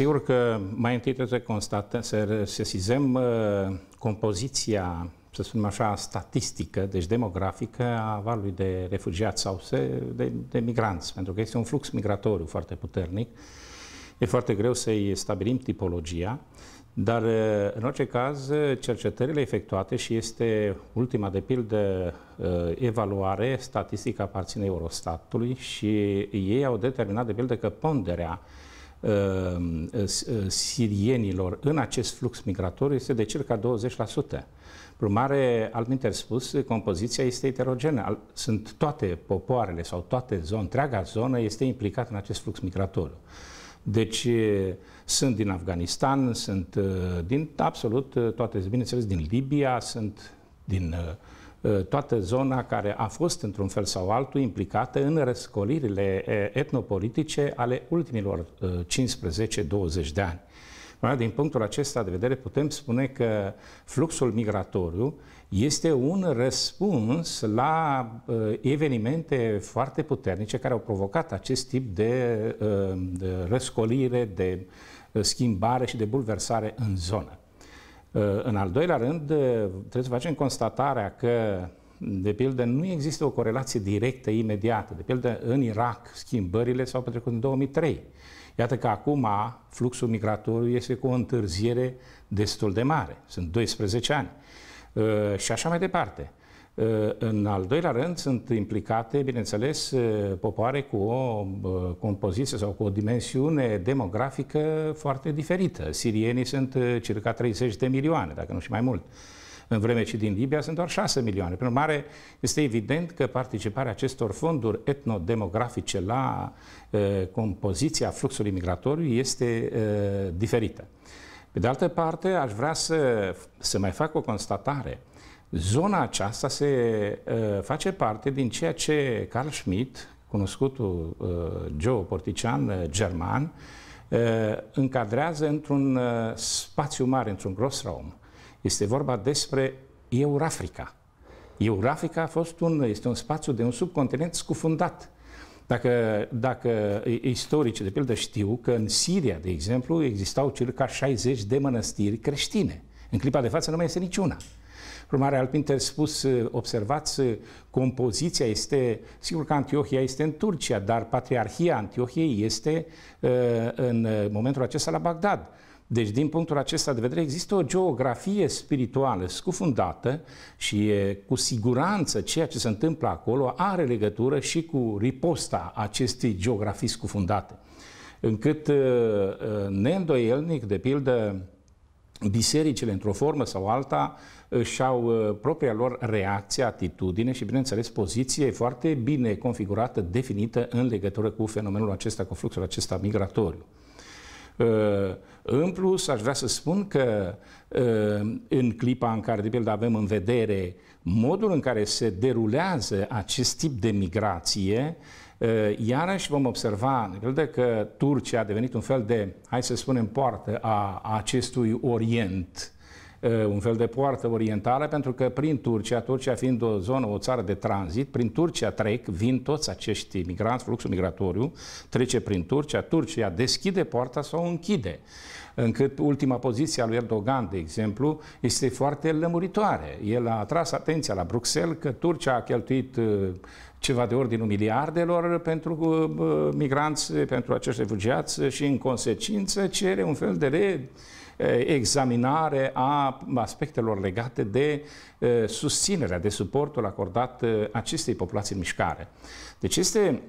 Sigur că mai întâi trebuie să constatăm, să sesizăm uh, compoziția, să spunem așa, statistică, deci demografică, a valului de refugiați sau de, de migranți, pentru că este un flux migratoriu foarte puternic. E foarte greu să-i stabilim tipologia, dar, uh, în orice caz, uh, cercetările efectuate și este ultima, de pildă, uh, evaluare statistică aparține Eurostatului și ei au determinat, de pildă, că ponderea Uh, uh, sirienilor în acest flux migrator este de circa 20%. Prin Urmare, altminteri spus, compoziția este heterogenă. Sunt toate popoarele sau toate zone, întreaga zonă este implicată în acest flux migrator. Deci uh, sunt din Afganistan, sunt din absolut toate, bineînțeles, din Libia, sunt din uh, Ă, toată zona care a fost într-un fel sau altul implicată în răscolirile etnopolitice ale ultimilor 15-20 ă, de ani. Din punctul acesta de vedere putem spune că fluxul migratoriu este un răspuns la ă, evenimente foarte puternice care au provocat acest tip de, răscolire, de schimbare și de bulversare în zonă. Ă, în al doilea rând, ă, trebuie să facem constatarea că, de pildă, nu există o corelație directă, imediată. De pildă, în Irak, schimbările s-au petrecut în 2003. Iată că acum fluxul migratoriu este cu o întârziere destul de mare. Sunt 12 ani. Ă, și așa mai departe. În al doilea rând, sunt implicate, bineînțeles, popoare cu o compoziție sau cu o dimensiune demografică foarte diferită. Sirienii sunt uh, circa 30 de milioane, dacă nu și mai mult în vreme ce din Libia sunt doar 6 milioane. Prin urmare, este evident că participarea acestor fonduri etnodemografice la uh, compoziția fluxului migratoriu este uh, diferită. Pe de altă parte, aș vrea să, să mai fac o constatare. Zona aceasta se uh, face parte din ceea ce Carl Schmitt, cunoscutul uh, Joe Portician uh, german, uh, încadrează într-un uh, spațiu mare, într-un gros raum. Este vorba despre Eurafrica. Eurafrica a fost un, este un spațiu de un subcontinent scufundat. Dacă, dacă istorici, de pildă, știu că în Siria, de exemplu, existau circa 60 de mănăstiri creștine. În clipa de față nu mai este niciuna. Urmare, Alpinter spus, ă, observați, ă, compoziția este, sigur că Antiohia este în Turcia, dar Patriarhia Antiohiei este ă, în momentul acesta la Bagdad. Deci, din punctul acesta de vedere, există o geografie spirituală scufundată și cu siguranță ceea ce se întâmplă acolo are legătură și cu riposta acestei geografii scufundate. Încât neîndoielnic, de pildă, bisericile, într-o formă sau alta, își au uh, propria lor reacție, atitudine și, bineînțeles, poziție foarte bine configurată, definită în legătură cu fenomenul acesta, cu fluxul acesta migratoriu. Uh, în plus, aș vrea să spun că uh, în clipa în care, de pildă, avem în vedere modul în care se derulează acest tip de migrație, iarăși vom observa, de pildă, că Turcia a devenit un fel de, hai să spunem, poartă a acestui Orient un fel de poartă orientală, pentru că prin Turcia, Turcia fiind o zonă, o țară de tranzit, prin Turcia trec, vin toți acești migranți, fluxul migratoriu trece prin Turcia, Turcia deschide poarta sau o închide încât ultima poziție a lui Erdogan, de exemplu, este foarte lămuritoare. El a atras atenția la Bruxelles că Turcia a cheltuit uh, ceva de ordinul miliardelor pentru uh, uh, migranți, pentru acești refugiați și, în consecință, cere un fel de re examinare a aspectelor legate de susținerea, de suportul acordat acestei populații în mișcare. Deci este,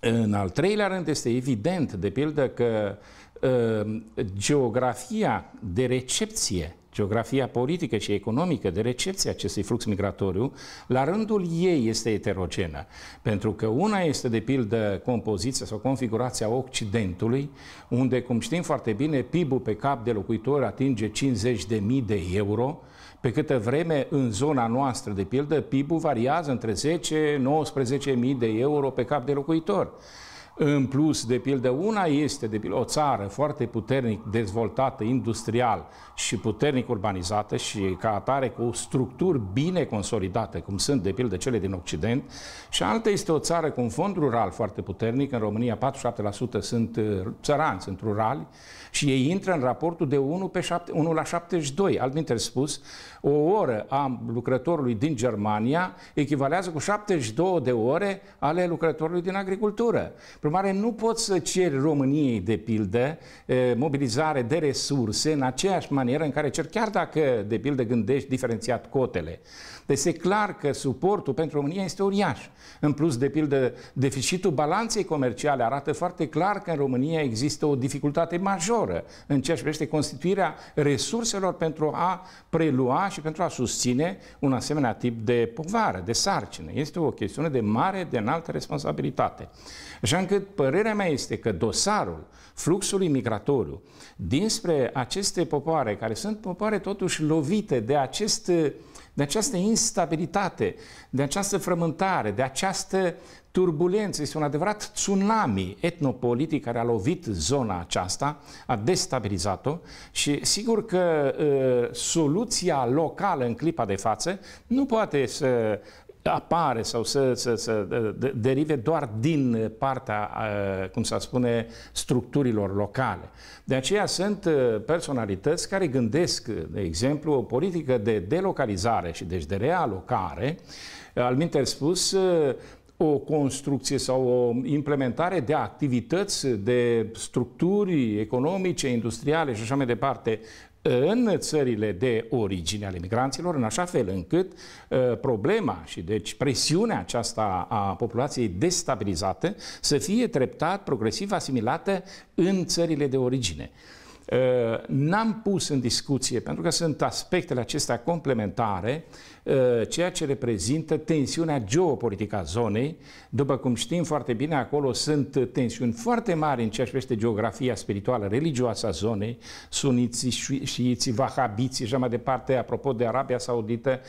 în al treilea rând, este evident, de pildă, că geografia de recepție geografia politică și economică de recepție acestui flux migratoriu, la rândul ei este eterogenă. Pentru că una este, de pildă, compoziția sau configurația Occidentului, unde, cum știm foarte bine, PIB-ul pe cap de locuitor atinge 50.000 de euro, pe câtă vreme în zona noastră, de pildă, PIB-ul variază între 10-19.000 de euro pe cap de locuitor. În plus, de pildă, una este de pildă, o țară foarte puternic dezvoltată industrial și puternic urbanizată și ca atare cu structuri bine consolidate, cum sunt de pildă cele din Occident, și alta este o țară cu un fond rural foarte puternic, în România 47% sunt uh, țărani, sunt rurali, și ei intră în raportul de 1, pe 7, 1 la 72. Altminte spus, o oră a lucrătorului din Germania echivalează cu 72 de ore ale lucrătorului din agricultură urmare, nu poți să ceri României, de pildă, mobilizare de resurse în aceeași manieră în care cer, chiar dacă, de pildă, gândești diferențiat cotele. Deci e clar că suportul pentru România este uriaș. În plus, de pildă, deficitul balanței comerciale arată foarte clar că în România există o dificultate majoră în ceea ce privește constituirea resurselor pentru a prelua și pentru a susține un asemenea tip de povară, de sarcină. Este o chestiune de mare, de înaltă responsabilitate. Așa decât părerea mea este că dosarul fluxului migratoriu dinspre aceste popoare, care sunt popoare totuși lovite de, acest, de această instabilitate, de această frământare, de această turbulență, este un adevărat tsunami etnopolitic care a lovit zona aceasta, a destabilizat-o și sigur că uh, soluția locală în clipa de față nu poate să apare sau să, să, să derive doar din partea, cum să spune, structurilor locale. De aceea sunt uh, personalități care gândesc, de exemplu, o politică de delocalizare și deci de realocare, al minter spus, uh, o construcție sau o implementare de activități, de structuri economice, industriale și așa mai departe în țările de origine ale migranților, în așa fel încât uh, problema și deci presiunea aceasta a populației destabilizate să fie treptat, progresiv asimilată în țările de origine. Uh, n-am pus în discuție, pentru că sunt aspectele acestea complementare, Eh, ceea ce reprezintă tensiunea geopolitică a zonei. După cum știm foarte bine, acolo sunt tensiuni foarte mari în ceea ce privește geografia spirituală, religioasă a zonei, suniții, șiiții, vahabiții și așa mai departe, apropo de Arabia Saudită,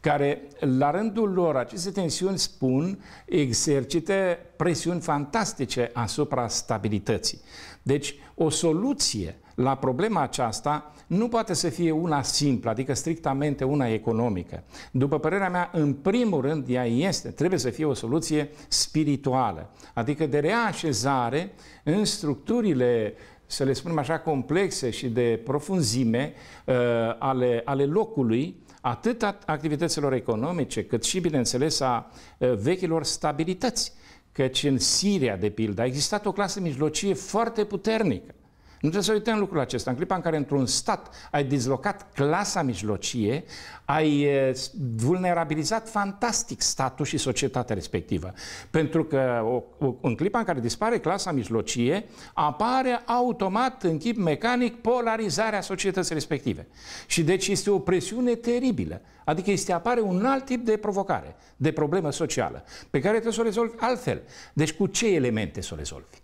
care, la rândul lor, aceste tensiuni, spun, exercită presiuni fantastice asupra stabilității. Deci, o soluție la problema aceasta nu poate să fie una simplă, adică strictamente una economică. După părerea mea, în primul rând, ea este, trebuie să fie o soluție spirituală, adică de reașezare în structurile să le spunem așa, complexe și de profunzime uh, ale, ale locului, atât a activităților economice, cât și, bineînțeles, a uh, vechilor stabilități. Căci în Siria, de pildă, a existat o clasă mijlocie foarte puternică nu trebuie să uităm lucrul acesta. În clipa în care într-un stat ai dizlocat clasa mijlocie, ai eh, vulnerabilizat fantastic statul și societatea respectivă. Pentru că o, o, în clipa în care dispare clasa mijlocie, apare automat în chip mecanic polarizarea societății respective. Și deci este o presiune teribilă. Adică este apare un alt tip de provocare, de problemă socială, pe care trebuie să o rezolvi altfel. Deci cu ce elemente să o rezolvi?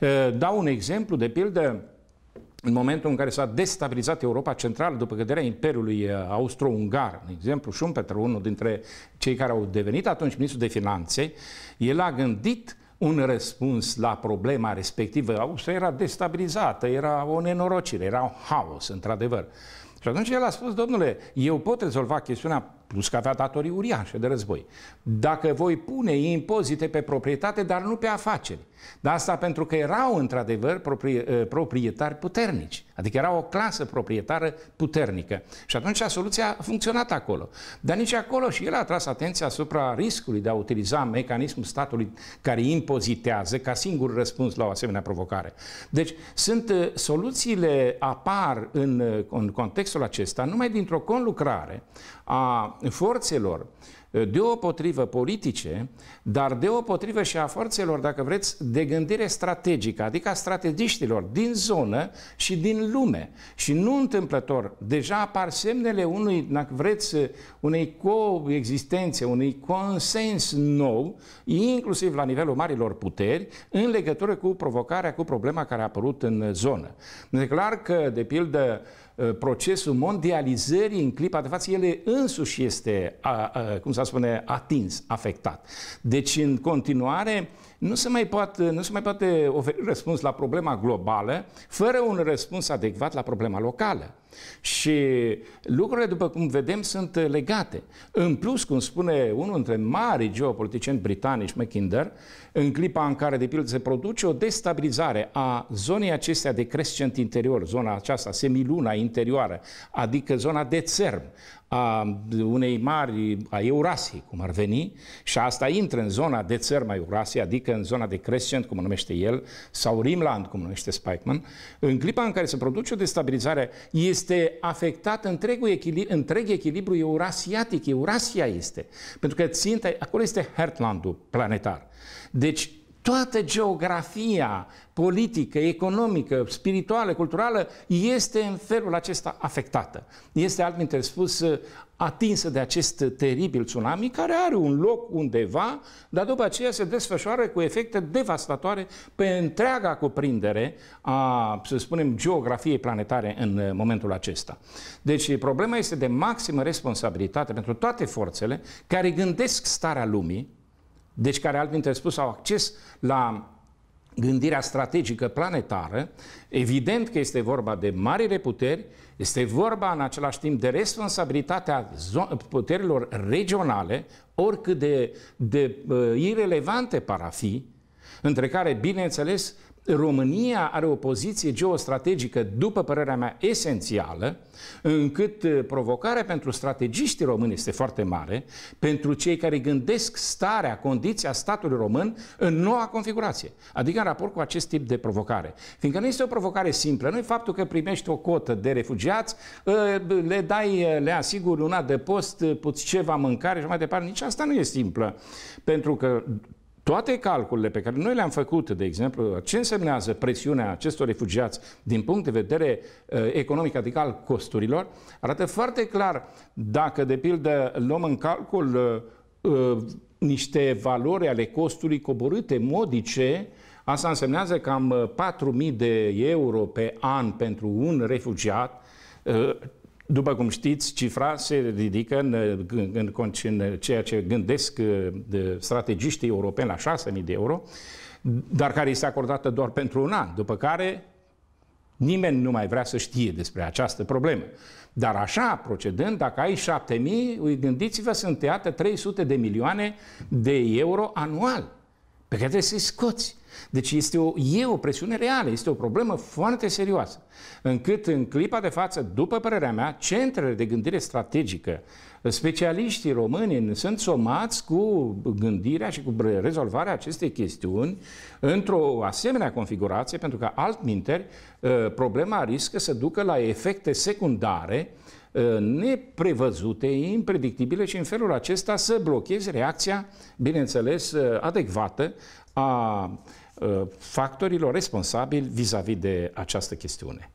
Eh, dau un exemplu, de pildă, în momentul în care s-a destabilizat Europa Centrală după căderea Imperiului uh, Austro-Ungar, de exemplu, Schumpeter, unul dintre cei care au devenit atunci ministru de finanțe, el a gândit un răspuns la problema respectivă. Austria era destabilizată, era o nenorocire, era un haos, într-adevăr. Și atunci el a spus, domnule, eu pot rezolva chestiunea plus că avea datorii uriașe de război. Dacă voi pune impozite pe proprietate, dar nu pe afaceri. Dar asta pentru că erau într-adevăr eh, proprietari puternici. Adică era o clasă proprietară puternică. Și atunci soluția a funcționat acolo. Dar nici acolo și el a tras atenția asupra riscului de a utiliza mecanismul statului care impozitează ca singur răspuns la o asemenea provocare. Deci sunt eh, soluțiile apar în, eh, în contextul acesta numai dintr-o conlucrare a forțelor deopotrivă politice, dar deopotrivă și a forțelor, dacă vreți, de gândire strategică, adică a strategiștilor din zonă și din lume. Și nu întâmplător, deja apar semnele unui, dacă vreți, unei coexistențe, unui consens nou, inclusiv la nivelul marilor puteri, în legătură cu provocarea, cu problema care a apărut în zonă. E clar că, de pildă, procesul mondializării în clipa de față, ele însuși este, a, a, cum să spune atins, afectat. Deci, în continuare, nu se mai poate, nu se mai poate oferi răspuns la problema globală fără un răspuns adecvat la problema locală. Și lucrurile, după cum vedem, sunt legate. În plus, cum spune unul dintre mari geopoliticieni britanici, Mckinder, în clipa în care, de pildă, se produce o destabilizare a zonei acestea de crescent interior, zona aceasta, semiluna interioară, adică zona de țărm, a unei mari, a Eurasiei, cum ar veni, și asta intră în zona de țărm a Eurasiei, adică că adică în zona de crescent, cum o numește el, sau Rimland, cum o numește Spikeman, în clipa în care se produce o destabilizare, este afectat întregul echilibru, întreg echilibru eurasiatic. Eurasia este. Pentru că ținta, acolo este Heartlandul planetar. Deci, toată geografia politică, economică, spirituală, culturală este în felul acesta afectată. Este altminte spus atinsă de acest teribil tsunami, care are un loc undeva, dar după aceea se desfășoară cu efecte devastatoare pe întreaga cuprindere a, să spunem, geografiei planetare în uh, momentul acesta. Deci problema este de maximă responsabilitate pentru toate forțele care gândesc starea lumii, deci care altfel spus au acces la gândirea strategică planetară, evident că este vorba de marile puteri, este vorba în același timp de responsabilitatea puterilor regionale, oricât de, de uh, irelevante par a fi, între care, bineînțeles, România are o poziție geostrategică, după părerea mea, esențială, încât uh, provocarea pentru strategiștii români este foarte mare, pentru cei care gândesc starea, condiția statului român în noua configurație, adică în raport cu acest tip de provocare. Fiindcă nu este o provocare simplă, nu e faptul că primești o cotă de refugiați, uh, le dai, uh, le asiguri una de post, puți ceva mâncare și mai departe, nici asta nu e simplă, pentru că toate calculele pe care noi le-am făcut, de exemplu, ce însemnează presiunea acestor refugiați din punct de vedere eh, economic, adică al costurilor, arată foarte clar dacă, de pildă, luăm în calcul eh, eh, niște valori ale costului coborâte, modice, asta însemnează cam 4.000 de euro pe an pentru un refugiat, după cum știți, cifra se ridică în, în, în, în ceea ce gândesc de strategiștii europeni la 6.000 de euro, dar care este acordată doar pentru un an, după care nimeni nu mai vrea să știe despre această problemă. Dar așa, procedând, dacă ai 7.000, gândiți-vă, sunt tăiate 300 de milioane de euro anual pe care trebuie să-i scoți. Deci este o, e o presiune reală, este o problemă foarte serioasă. Încât în clipa de față, după părerea mea, centrele de gândire strategică, specialiștii români sunt somați cu gândirea și cu rezolvarea acestei chestiuni într-o asemenea configurație, pentru că altminteri ă, problema riscă să ducă la efecte secundare Uh, neprevăzute, impredictibile și în felul acesta să blochezi reacția, bineînțeles, uh, adecvată a uh, factorilor responsabili vis-a-vis -vis de această chestiune.